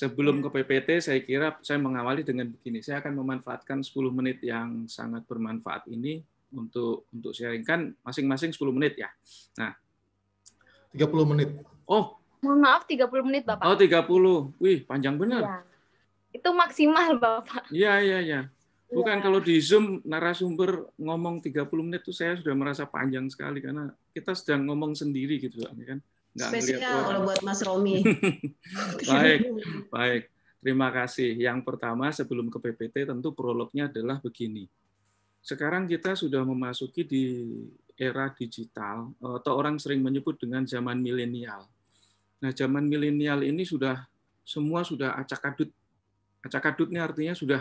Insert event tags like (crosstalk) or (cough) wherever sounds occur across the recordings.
Sebelum iya. ke PPT, saya kira saya mengawali dengan begini. Saya akan memanfaatkan 10 menit yang sangat bermanfaat ini untuk untuk sharingkan masing-masing 10 menit ya. Nah, 30 menit. Oh, mohon maaf 30 menit Bapak. Oh, 30. Wih, panjang benar. Ya. Itu maksimal Bapak. Iya, iya, iya. iya. Bukan ya. kalau di Zoom narasumber ngomong 30 menit itu saya sudah merasa panjang sekali karena kita sedang ngomong sendiri gitu ya kan. Nggak Spesial kalau buat Mas Romi. (laughs) baik, baik. Terima kasih. Yang pertama sebelum ke PPT tentu prolognya adalah begini. Sekarang kita sudah memasuki di era digital eh, atau orang sering menyebut dengan zaman milenial. Nah, zaman milenial ini sudah semua sudah acak-adut. Acak-adutnya artinya sudah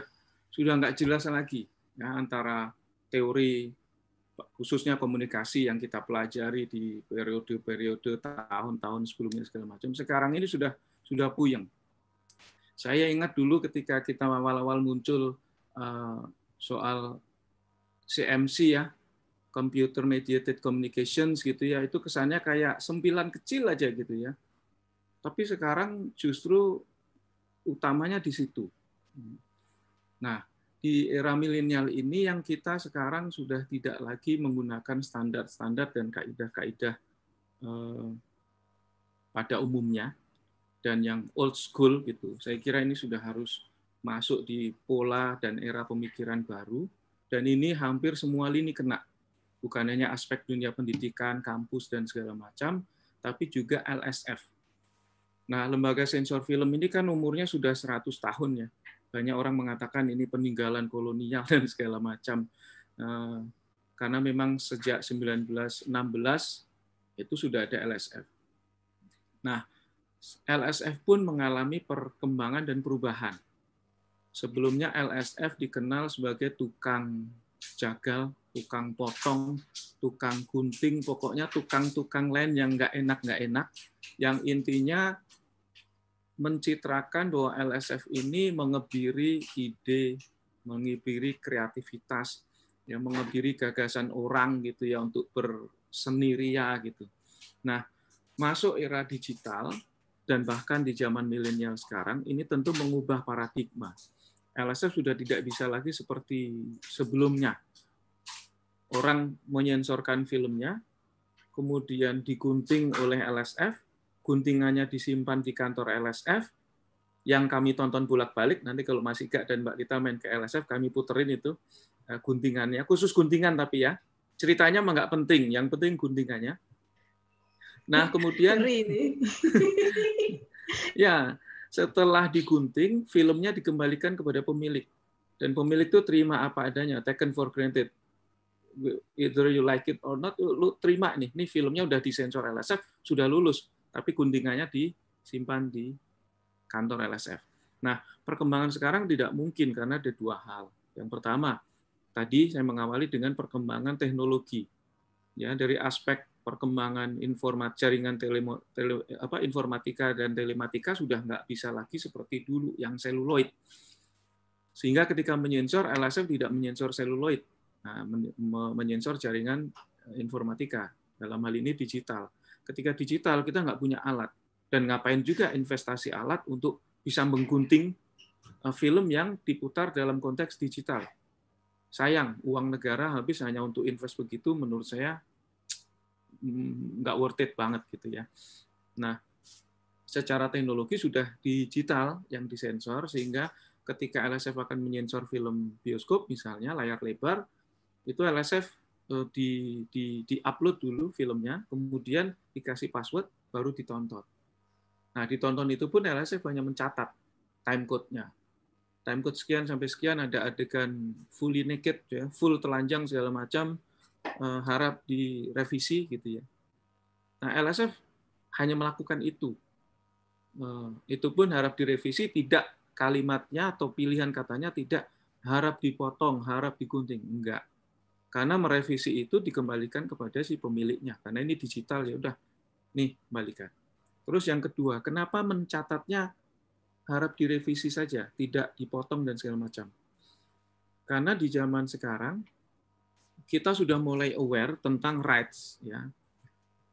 sudah nggak jelas lagi ya, antara teori khususnya komunikasi yang kita pelajari di periode-periode tahun-tahun sebelumnya segala macam sekarang ini sudah sudah puyeng. Saya ingat dulu ketika kita awal-awal muncul eh, soal CMC ya, computer mediated communications gitu ya, itu kesannya kayak sembilan kecil aja gitu ya. Tapi sekarang justru utamanya di situ. Nah, di era milenial ini yang kita sekarang sudah tidak lagi menggunakan standar-standar dan kaidah-kaidah eh, pada umumnya dan yang old school gitu. Saya kira ini sudah harus masuk di pola dan era pemikiran baru dan ini hampir semua lini kena. Bukan hanya aspek dunia pendidikan, kampus dan segala macam, tapi juga LSF. Nah, lembaga sensor film ini kan umurnya sudah 100 tahun ya banyak orang mengatakan ini peninggalan kolonial dan segala macam. Eh, karena memang sejak 1916 itu sudah ada LSF. Nah, LSF pun mengalami perkembangan dan perubahan. Sebelumnya LSF dikenal sebagai tukang jagal, tukang potong, tukang gunting, pokoknya tukang-tukang lain yang nggak enak-nggak enak, yang intinya mencitrakan bahwa LSF ini mengebiri ide, mengebiri kreativitas, ya mengebiri gagasan orang gitu ya untuk berseniria ya, gitu. Nah, masuk era digital dan bahkan di zaman milenial sekarang ini tentu mengubah paradigma. LSF sudah tidak bisa lagi seperti sebelumnya. Orang menyensorkan filmnya, kemudian digunting oleh LSF, guntingannya disimpan di kantor LSF, yang kami tonton bolak-balik, nanti kalau masih gak dan Mbak Dita main ke LSF, kami puterin itu eh, guntingannya, khusus guntingan tapi ya, ceritanya mah nggak penting, yang penting guntingannya. Nah (laughs) kemudian, (laughs) ya setelah digunting, filmnya dikembalikan kepada pemilik. Dan pemilik itu terima apa adanya, taken for granted. Either you like it or not, lu terima nih, nih filmnya udah disensor LSF, sudah lulus tapi guntingannya disimpan di kantor LSF. Nah, perkembangan sekarang tidak mungkin karena ada dua hal. Yang pertama, tadi saya mengawali dengan perkembangan teknologi. Ya, dari aspek perkembangan informat jaringan tele, tele, apa, informatika dan telematika sudah nggak bisa lagi seperti dulu yang seluloid. Sehingga ketika menyensor LSF tidak menyensor seluloid, nah, menyensor jaringan eh, informatika. Dalam hal ini digital ketika digital kita nggak punya alat dan ngapain juga investasi alat untuk bisa menggunting eh, film yang diputar dalam konteks digital. Sayang, uang negara habis hanya untuk invest begitu, menurut saya mm, nggak worth it banget gitu ya. Nah, secara teknologi sudah digital yang disensor sehingga ketika LSF akan menyensor film bioskop misalnya layar lebar itu LSF eh, di di di upload dulu filmnya kemudian dikasih password, baru ditonton. Nah, ditonton itu pun LSF hanya e mencatat timecode-nya. Timecode sekian sampai sekian ada adegan fully naked, ya, full telanjang segala macam, eh, harap direvisi gitu ya. Nah, LSF e hanya melakukan itu. Eh, itu pun harap direvisi, tidak kalimatnya atau pilihan katanya tidak harap dipotong, harap digunting, enggak. Karena merevisi itu dikembalikan kepada si pemiliknya. Karena ini digital ya udah Nih, balikan. Terus yang kedua, kenapa mencatatnya harap direvisi saja, tidak dipotong dan segala macam. Karena di zaman sekarang kita sudah mulai aware tentang rights ya.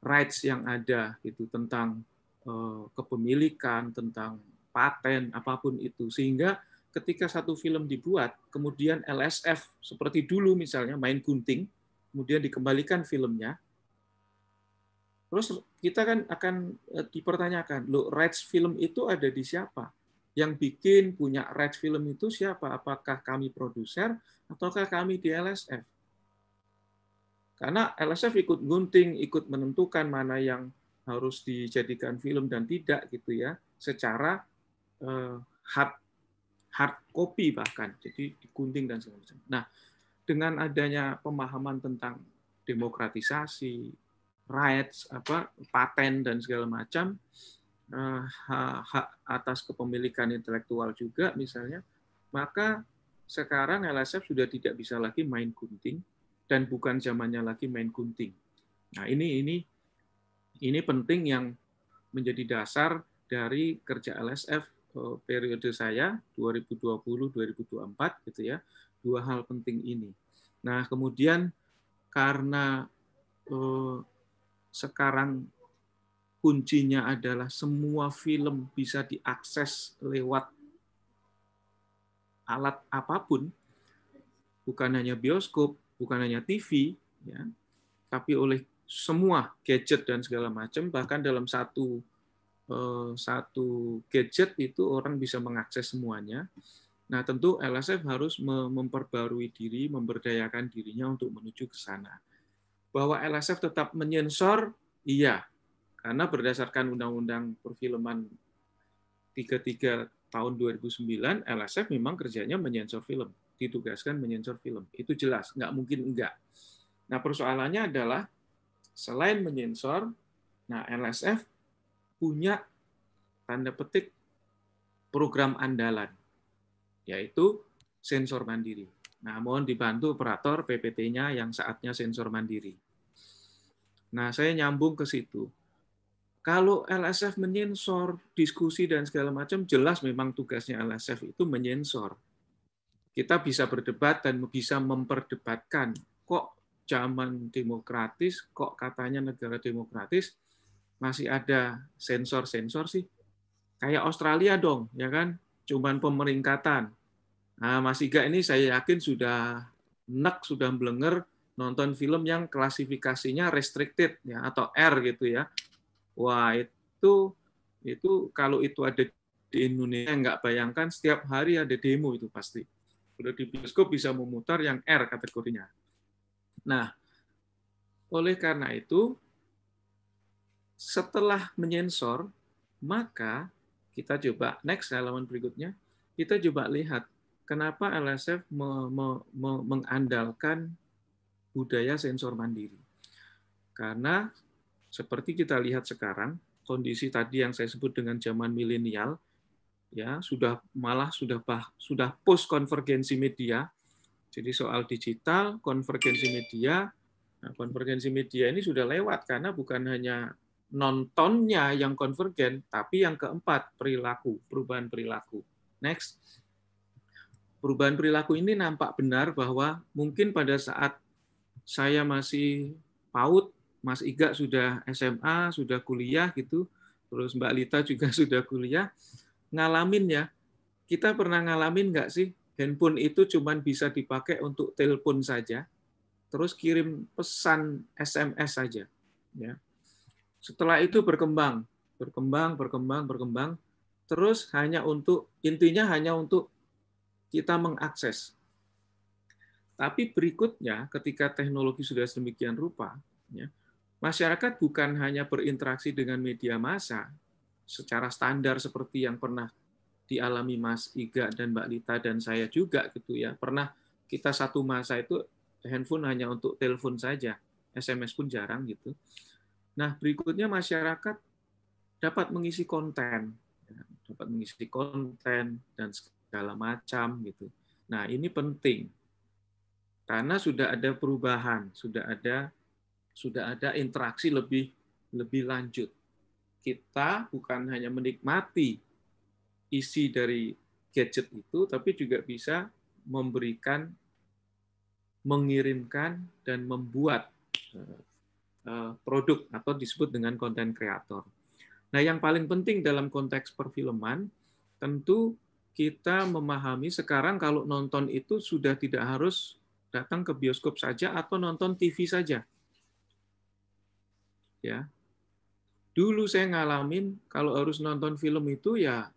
Rights yang ada itu tentang uh, kepemilikan, tentang paten, apapun itu. Sehingga ketika satu film dibuat, kemudian LSF seperti dulu misalnya main gunting, kemudian dikembalikan filmnya, Terus kita kan akan eh, dipertanyakan, lo rights film itu ada di siapa? Yang bikin punya rights film itu siapa? Apakah kami produser ataukah kami di LSF? Karena LSF ikut gunting, ikut menentukan mana yang harus dijadikan film dan tidak gitu ya, secara eh, hard hard copy bahkan, jadi digunting dan segala macam. Nah, dengan adanya pemahaman tentang demokratisasi, rights apa paten dan segala macam eh, hak atas kepemilikan intelektual juga misalnya maka sekarang LSF sudah tidak bisa lagi main gunting dan bukan zamannya lagi main gunting. Nah, ini ini ini penting yang menjadi dasar dari kerja LSF eh, periode saya 2020-2024 gitu ya. Dua hal penting ini. Nah, kemudian karena eh, sekarang kuncinya adalah semua film bisa diakses lewat alat apapun, bukan hanya bioskop, bukan hanya TV, ya, tapi oleh semua gadget dan segala macam. Bahkan dalam satu eh, satu gadget itu orang bisa mengakses semuanya. Nah tentu LSF harus memperbarui diri, memberdayakan dirinya untuk menuju ke sana bahwa LSF tetap menyensor, iya. Karena berdasarkan Undang-Undang Perfilman 33 tahun 2009, LSF memang kerjanya menyensor film. Ditugaskan menyensor film. Itu jelas, nggak mungkin enggak. Nah persoalannya adalah, selain menyensor, nah LSF punya tanda petik program andalan, yaitu sensor mandiri. namun dibantu operator PPT-nya yang saatnya sensor mandiri. Nah, saya nyambung ke situ. Kalau LSF menyensor diskusi dan segala macam, jelas memang tugasnya LSF itu menyensor. Kita bisa berdebat dan bisa memperdebatkan kok zaman demokratis, kok katanya negara demokratis, masih ada sensor-sensor sih. Kayak Australia dong, ya kan? Cuman pemeringkatan. Nah, Mas Iga ini saya yakin sudah nek, sudah belenger, nonton film yang klasifikasinya restricted ya atau R gitu ya. Wah, itu itu kalau itu ada di Indonesia nggak bayangkan setiap hari ada demo itu pasti. Udah di bioskop bisa memutar yang R kategorinya. Nah, oleh karena itu setelah menyensor, maka kita coba next halaman berikutnya, kita coba lihat kenapa LSF me me me mengandalkan budaya sensor mandiri. Karena seperti kita lihat sekarang, kondisi tadi yang saya sebut dengan zaman milenial, ya sudah malah sudah bah, sudah post konvergensi media. Jadi soal digital, konvergensi media, nah, konvergensi media ini sudah lewat karena bukan hanya nontonnya yang konvergen, tapi yang keempat perilaku, perubahan perilaku. Next, perubahan perilaku ini nampak benar bahwa mungkin pada saat saya masih PAUD, Mas Iga sudah SMA, sudah kuliah gitu, terus Mbak Lita juga (laughs) sudah kuliah, ngalamin ya, kita pernah ngalamin nggak sih handphone itu cuma bisa dipakai untuk telepon saja, terus kirim pesan SMS saja. Ya. Setelah itu berkembang, berkembang, berkembang, berkembang, terus hanya untuk intinya hanya untuk kita mengakses. Tapi berikutnya ketika teknologi sudah sedemikian rupa, ya, masyarakat bukan hanya berinteraksi dengan media massa secara standar seperti yang pernah dialami Mas Iga dan Mbak Lita dan saya juga gitu ya. Pernah kita satu masa itu handphone hanya untuk telepon saja, SMS pun jarang gitu. Nah, berikutnya masyarakat dapat mengisi konten, ya, dapat mengisi konten dan segala macam gitu. Nah, ini penting karena sudah ada perubahan, sudah ada sudah ada interaksi lebih lebih lanjut. Kita bukan hanya menikmati isi dari gadget itu, tapi juga bisa memberikan, mengirimkan, dan membuat eh, eh, produk atau disebut dengan konten kreator. Nah, yang paling penting dalam konteks perfilman, tentu kita memahami sekarang kalau nonton itu sudah tidak harus datang ke bioskop saja atau nonton TV saja. Ya. Dulu saya ngalamin kalau harus nonton film itu ya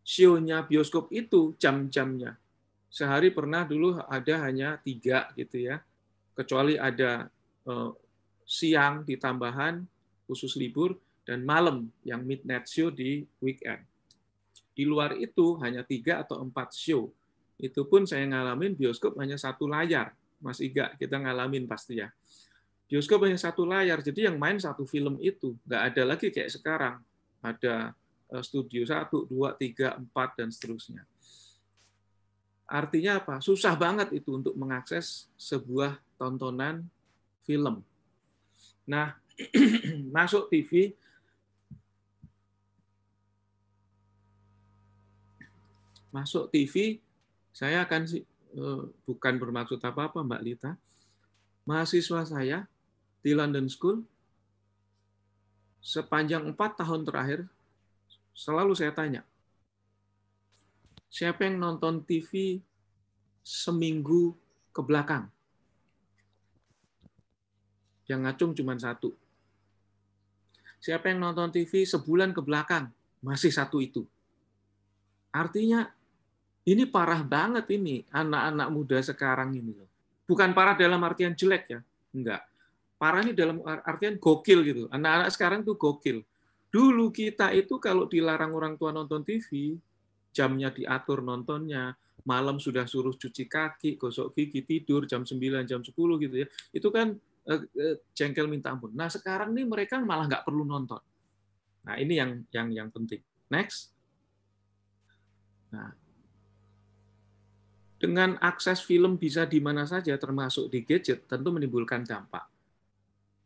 show-nya bioskop itu jam-jamnya. Sehari pernah dulu ada hanya tiga gitu ya. Kecuali ada eh, siang ditambahan khusus libur dan malam yang midnight show di weekend. Di luar itu hanya tiga atau empat show itu pun saya ngalamin bioskop hanya satu layar. Mas Iga, kita ngalamin pasti ya. Bioskop hanya satu layar, jadi yang main satu film itu. Nggak ada lagi kayak sekarang. Ada eh, studio satu dua tiga empat dan seterusnya. Artinya apa? Susah banget itu untuk mengakses sebuah tontonan film. Nah, (clears throat) masuk TV, masuk TV saya akan eh, bukan bermaksud apa-apa Mbak Lita. Mahasiswa saya di London School sepanjang empat tahun terakhir selalu saya tanya, siapa yang nonton TV seminggu ke belakang? Yang ngacung cuma satu. Siapa yang nonton TV sebulan ke belakang? Masih satu itu. Artinya ini parah banget ini anak-anak muda sekarang ini loh. Bukan parah dalam artian jelek ya, enggak. Parah ini dalam artian gokil gitu. Anak-anak sekarang tuh gokil. Dulu kita itu kalau dilarang orang tua nonton TV, jamnya diatur nontonnya, malam sudah suruh cuci kaki, gosok gigi, tidur jam 9, jam 10 gitu ya. Itu kan eh, eh, jengkel minta ampun. Nah, sekarang nih mereka malah nggak perlu nonton. Nah, ini yang yang yang penting. Next. Nah, dengan akses film bisa di mana saja termasuk di gadget tentu menimbulkan dampak.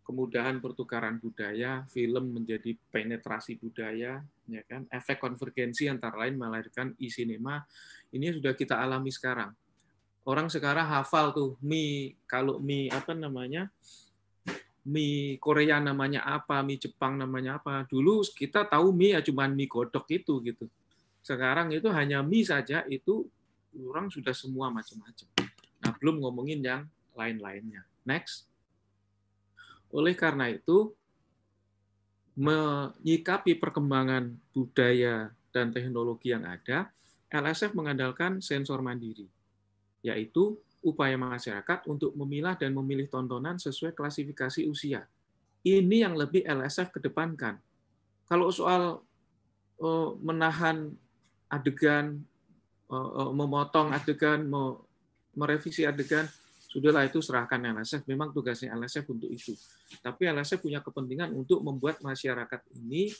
Kemudahan pertukaran budaya, film menjadi penetrasi budaya, ya kan? Efek konvergensi antara lain melahirkan e-cinema. Ini sudah kita alami sekarang. Orang sekarang hafal tuh mie kalau mie apa namanya? mie Korea namanya apa, mie Jepang namanya apa. Dulu kita tahu mie ya cuman mie godok itu gitu. Sekarang itu hanya mie saja itu orang sudah semua macam-macam. Nah, belum ngomongin yang lain-lainnya. Next. Oleh karena itu, menyikapi perkembangan budaya dan teknologi yang ada, LSF mengandalkan sensor mandiri, yaitu upaya masyarakat untuk memilah dan memilih tontonan sesuai klasifikasi usia. Ini yang lebih LSF kedepankan. Kalau soal eh, menahan adegan Eh, eh, memotong adegan, merevisi adegan, sudahlah itu serahkan LSF. Memang tugasnya LSF untuk itu. Tapi LSF punya kepentingan untuk membuat masyarakat ini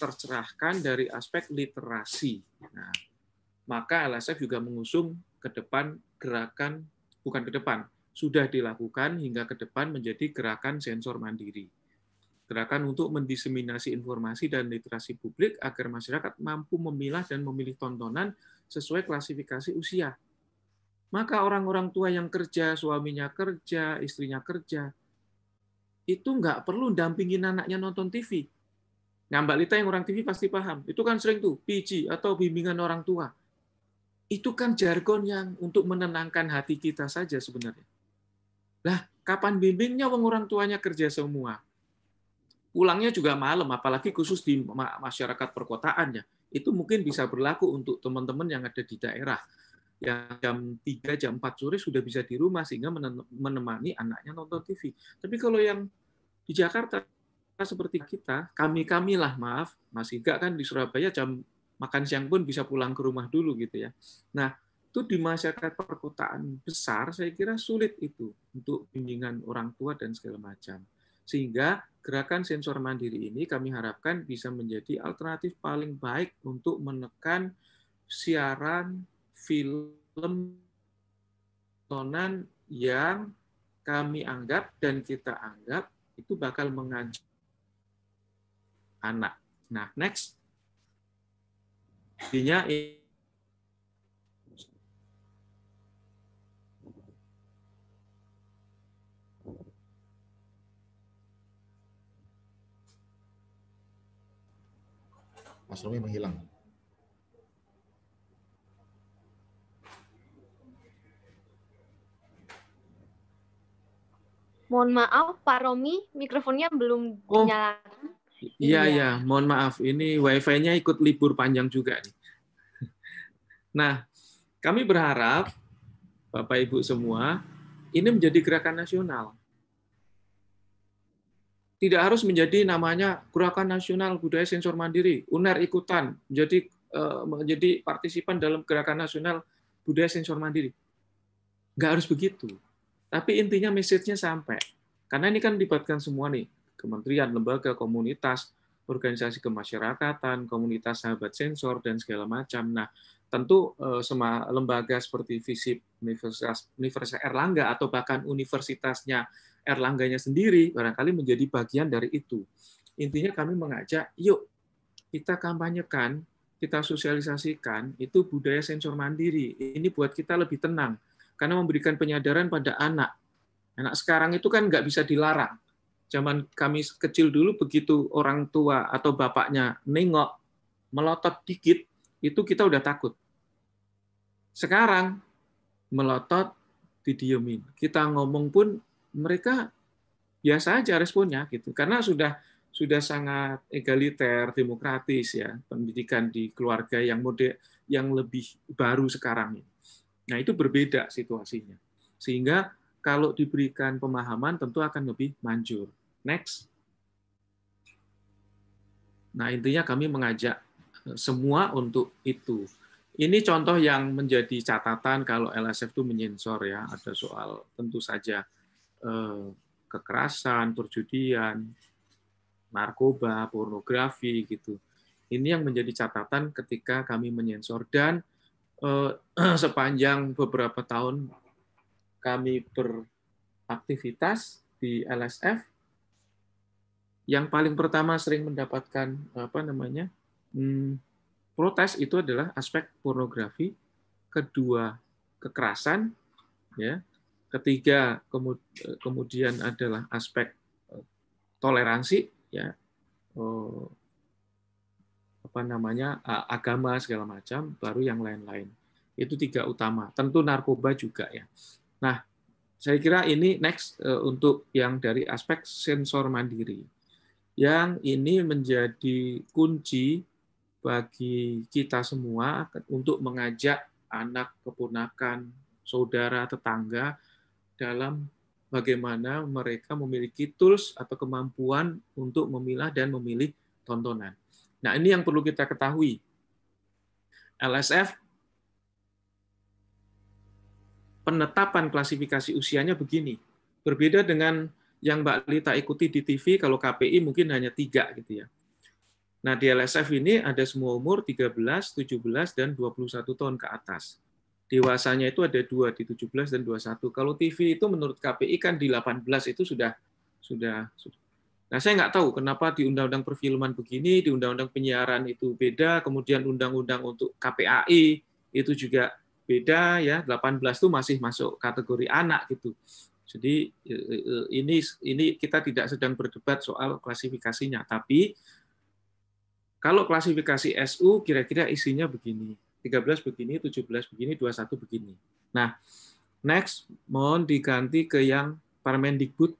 tercerahkan dari aspek literasi. Nah, maka LSF juga mengusung ke depan gerakan, bukan ke depan, sudah dilakukan hingga ke depan menjadi gerakan sensor mandiri. Gerakan untuk mendiseminasi informasi dan literasi publik agar masyarakat mampu memilah dan memilih tontonan sesuai klasifikasi usia. Maka orang-orang tua yang kerja, suaminya kerja, istrinya kerja, itu nggak perlu dampingin anaknya nonton TV. Nah, Mbak Lita yang orang TV pasti paham. Itu kan sering tuh, PG atau bimbingan orang tua. Itu kan jargon yang untuk menenangkan hati kita saja sebenarnya. Lah, kapan bimbingnya wong orang tuanya kerja semua? Pulangnya juga malam, apalagi khusus di masyarakat perkotaan ya itu mungkin bisa berlaku untuk teman-teman yang ada di daerah yang jam 3 jam 4 sore sudah bisa di rumah sehingga menemani anaknya nonton TV. Tapi kalau yang di Jakarta seperti kita, kami-kami lah maaf, masih enggak kan di Surabaya jam makan siang pun bisa pulang ke rumah dulu gitu ya. Nah, itu di masyarakat perkotaan besar saya kira sulit itu untuk bimbingan orang tua dan segala macam. Sehingga gerakan sensor mandiri ini kami harapkan bisa menjadi alternatif paling baik untuk menekan siaran film tonan yang kami anggap dan kita anggap itu bakal mengancam anak. Nah, next. Intinya ini Mas Romi menghilang. Mohon maaf, Pak Romi, mikrofonnya belum oh. dinyalakan. Iya, iya, ya. mohon maaf. Ini WiFi-nya ikut libur panjang juga. Nih. (laughs) Nah, kami berharap Bapak Ibu semua ini menjadi gerakan nasional tidak harus menjadi namanya gerakan nasional budaya sensor mandiri, UNER ikutan menjadi eh, menjadi partisipan dalam gerakan nasional budaya sensor mandiri. Nggak harus begitu. Tapi intinya message-nya sampai. Karena ini kan libatkan semua nih, kementerian, lembaga, komunitas, organisasi kemasyarakatan, komunitas sahabat sensor, dan segala macam. Nah, tentu eh, lembaga seperti visip Universitas, Universitas Erlangga, atau bahkan universitasnya Erlangganya sendiri barangkali menjadi bagian dari itu. Intinya kami mengajak, yuk kita kampanyekan, kita sosialisasikan itu budaya sensor mandiri. Ini buat kita lebih tenang karena memberikan penyadaran pada anak. Anak sekarang itu kan nggak bisa dilarang. Zaman kami kecil dulu begitu orang tua atau bapaknya nengok melotot dikit itu kita udah takut. Sekarang melotot didiemin. Kita ngomong pun mereka biasa aja responnya gitu karena sudah sudah sangat egaliter demokratis ya pendidikan di keluarga yang mode yang lebih baru sekarang ini. Nah itu berbeda situasinya sehingga kalau diberikan pemahaman tentu akan lebih manjur. Next. Nah intinya kami mengajak eh, semua untuk itu. Ini contoh yang menjadi catatan kalau LSF itu menyensor ya ada soal tentu saja Eh, kekerasan, perjudian, narkoba, pornografi gitu. Ini yang menjadi catatan ketika kami menyensor dan eh, (clears throat) sepanjang beberapa tahun kami beraktivitas di LSF yang paling pertama sering mendapatkan apa namanya hmm, protes itu adalah aspek pornografi kedua kekerasan ya Ketiga, eh, kemudian adalah aspek eh, toleransi, ya, oh, apa namanya agama segala macam, baru yang lain-lain. Itu tiga utama. Tentu narkoba juga ya. Nah, saya kira ini next eh, untuk yang dari aspek sensor mandiri. Yang ini menjadi kunci bagi kita semua untuk mengajak anak, keponakan, saudara, tetangga dalam bagaimana mereka memiliki tools atau kemampuan untuk memilah dan memilih tontonan. Nah, ini yang perlu kita ketahui. LSF penetapan klasifikasi usianya begini. Berbeda dengan yang Mbak Lita ikuti di TV, kalau KPI mungkin hanya tiga gitu ya. Nah, di LSF ini ada semua umur 13, 17, dan 21 tahun ke atas dewasanya itu ada dua di 17 dan 21. Kalau TV itu menurut KPI kan di 18 itu sudah sudah, sudah. Nah, saya nggak tahu kenapa di undang-undang perfilman begini, di undang-undang penyiaran itu beda, kemudian undang-undang untuk KPAI itu juga beda ya. 18 itu masih masuk kategori anak gitu. Jadi e, e, e, ini ini kita tidak sedang berdebat soal klasifikasinya, tapi kalau klasifikasi SU kira-kira isinya begini. 13 begini, 17 begini, 21 begini. Nah, next mohon diganti ke yang Permendikbud.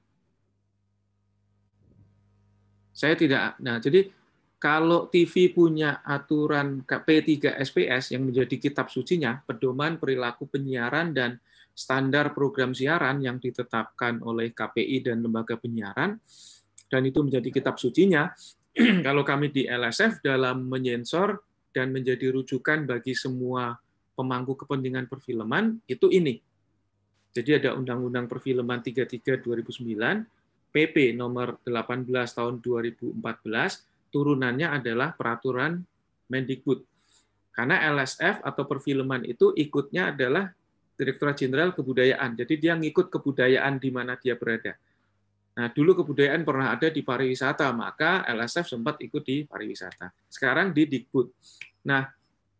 Saya tidak. Nah, jadi kalau TV punya aturan P3 SPS yang menjadi kitab sucinya, pedoman perilaku penyiaran dan standar program siaran yang ditetapkan oleh KPI dan lembaga penyiaran, dan itu menjadi kitab sucinya, (clears throat) kalau kami di LSF dalam menyensor dan menjadi rujukan bagi semua pemangku kepentingan perfilman itu ini. Jadi ada Undang-Undang Perfilman 33 2009, PP nomor 18 tahun 2014, turunannya adalah peraturan Mendikbud. Karena LSF atau perfilman itu ikutnya adalah Direktorat Jenderal Kebudayaan. Jadi dia ngikut kebudayaan di mana dia berada. Nah, dulu kebudayaan pernah ada di pariwisata, maka LSF sempat ikut di pariwisata. Sekarang di Dikbud. Nah,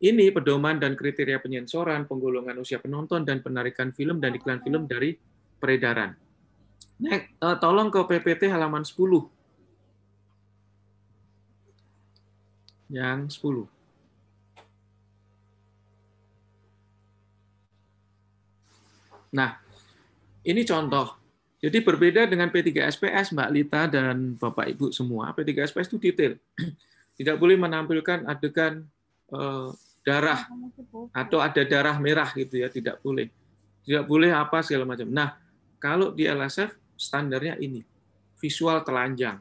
ini pedoman dan kriteria penyensoran, penggolongan usia penonton, dan penarikan film dan iklan film dari peredaran. next eh, tolong ke PPT halaman 10. Yang 10. Nah, ini contoh jadi berbeda dengan P3SPS, Mbak Lita dan Bapak Ibu semua, P3SPS itu detail. (clears throat) Tidak boleh menampilkan adegan eh, darah atau ada darah merah gitu ya, tidak boleh. Tidak boleh apa segala macam. Nah, kalau di LSF standarnya ini, visual telanjang.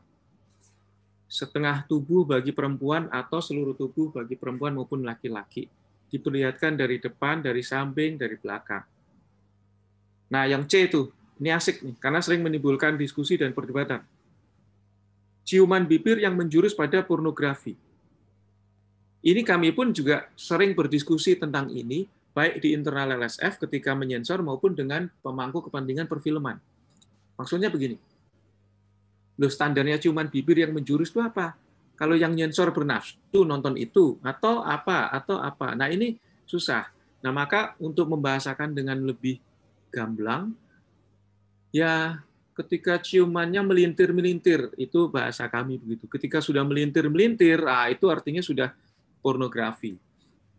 Setengah tubuh bagi perempuan atau seluruh tubuh bagi perempuan maupun laki-laki diperlihatkan dari depan, dari samping, dari belakang. Nah, yang C itu ini asik nih, karena sering menimbulkan diskusi dan perdebatan. Ciuman bibir yang menjurus pada pornografi. Ini kami pun juga sering berdiskusi tentang ini, baik di internal LSF ketika menyensor maupun dengan pemangku kepentingan perfilman. Maksudnya begini, loh standarnya ciuman bibir yang menjurus itu apa? Kalau yang nyensor bernafsu nonton itu, atau apa, atau apa. Nah ini susah. Nah maka untuk membahasakan dengan lebih gamblang, ya ketika ciumannya melintir-melintir itu bahasa kami begitu. Ketika sudah melintir-melintir, ah itu artinya sudah pornografi.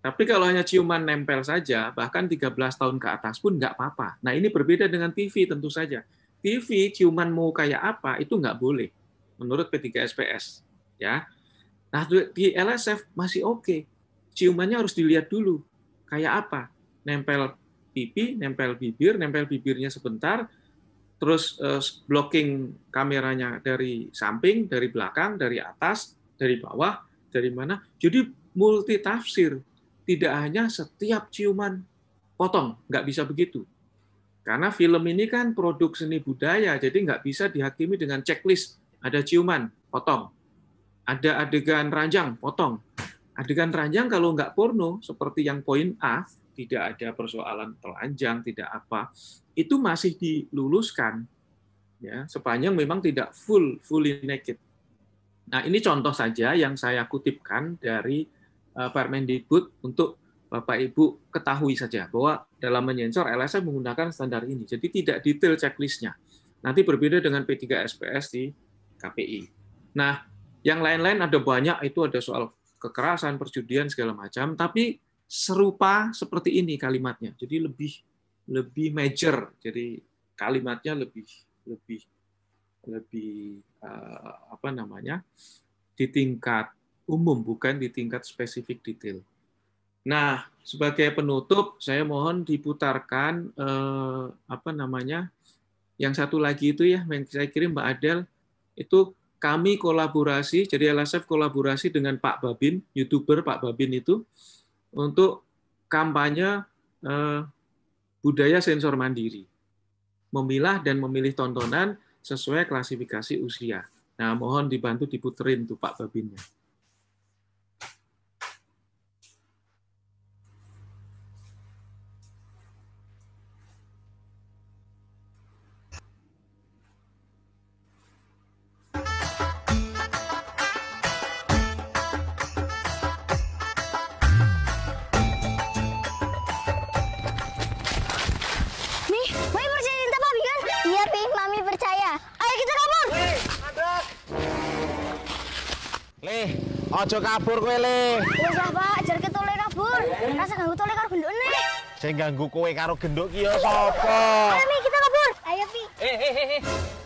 Tapi kalau hanya ciuman nempel saja, bahkan 13 tahun ke atas pun nggak apa-apa. Nah ini berbeda dengan TV tentu saja. TV ciuman mau kayak apa itu nggak boleh menurut P3SPS ya. Nah di LSF masih oke. Okay. Ciumannya harus dilihat dulu kayak apa. Nempel pipi, nempel bibir, nempel bibirnya sebentar, terus uh, blocking kameranya dari samping, dari belakang, dari atas, dari bawah, dari mana. Jadi multi tafsir, tidak hanya setiap ciuman potong, nggak bisa begitu. Karena film ini kan produk seni budaya, jadi nggak bisa dihakimi dengan checklist. Ada ciuman, potong. Ada adegan ranjang, potong. Adegan ranjang kalau nggak porno, seperti yang poin A, tidak ada persoalan telanjang, tidak apa, itu masih diluluskan ya sepanjang memang tidak full fully naked. Nah, ini contoh saja yang saya kutipkan dari uh, eh, Permendikbud untuk Bapak Ibu ketahui saja bahwa dalam menyensor LSM menggunakan standar ini. Jadi tidak detail checklistnya. Nanti berbeda dengan P3 SPS di KPI. Nah, yang lain-lain ada banyak itu ada soal kekerasan, perjudian segala macam, tapi serupa seperti ini kalimatnya. Jadi lebih lebih major. Jadi kalimatnya lebih lebih lebih eh, apa namanya? di tingkat umum bukan di tingkat spesifik detail. Nah, sebagai penutup saya mohon diputarkan eh, apa namanya? yang satu lagi itu ya yang saya kirim Mbak Adel itu kami kolaborasi jadi LSF kolaborasi dengan Pak Babin, YouTuber Pak Babin itu untuk kampanye eh, budaya sensor mandiri, memilah dan memilih tontonan sesuai klasifikasi usia. Nah, mohon dibantu diputerin tuh Pak Babinnya. kabur kowe le. Wis Pak, jarke tole kabur. Rasa ganggu tole karo ne. Sing ganggu kowe karo genduk ki ya sapa? Mami, kita kabur. Ayo Pi. Eh, eh eh eh.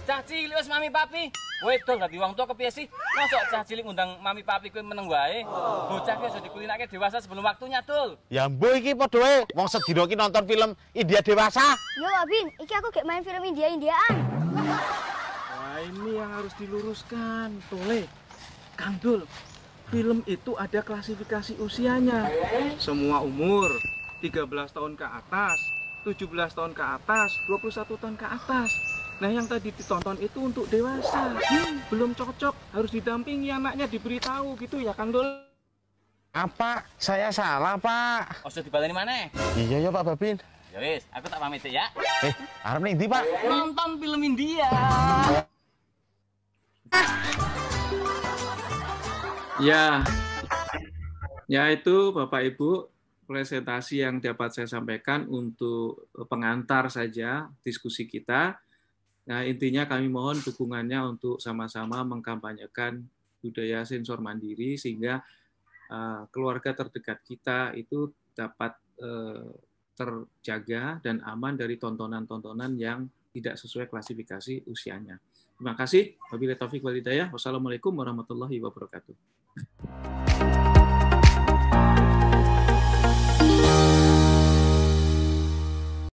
Cah cilik wis mami papi. Wedol dadi wong tua kepiye sih? Mosok cah cilik ngundang mami papi kowe meneng wae. Bocah ki iso dikulinake dewasa sebelum waktunya, Dul. Ya mbuh iki padha wae wong sedina ki nonton film India dewasa. Yo Pak Bin, iki aku gek main film India-Indiaan. Wah, ini yang harus diluruskan, Tole. Kang Dul, film itu ada klasifikasi usianya semua umur 13 tahun ke atas 17 tahun ke atas 21 tahun ke atas Nah yang tadi ditonton itu untuk dewasa hmm, Belum cocok Harus didampingi anaknya diberitahu gitu ya Kang Dol Apa? Ah, saya salah Pak oh, sudah dibalik mana? Iya ya Pak Babin Ya wis, aku tak pamit ya Eh, harap nih Pak Nonton film India Ya, ya itu Bapak Ibu presentasi yang dapat saya sampaikan untuk eh, pengantar saja diskusi kita. Nah, intinya kami mohon dukungannya untuk sama-sama mengkampanyekan budaya sensor mandiri sehingga uh, keluarga terdekat kita itu dapat eh, terjaga dan aman dari tontonan-tontonan yang tidak sesuai klasifikasi usianya. Terima kasih. Wabillahi taufiq walhidayah. Wassalamualaikum warahmatullahi wabarakatuh. thank you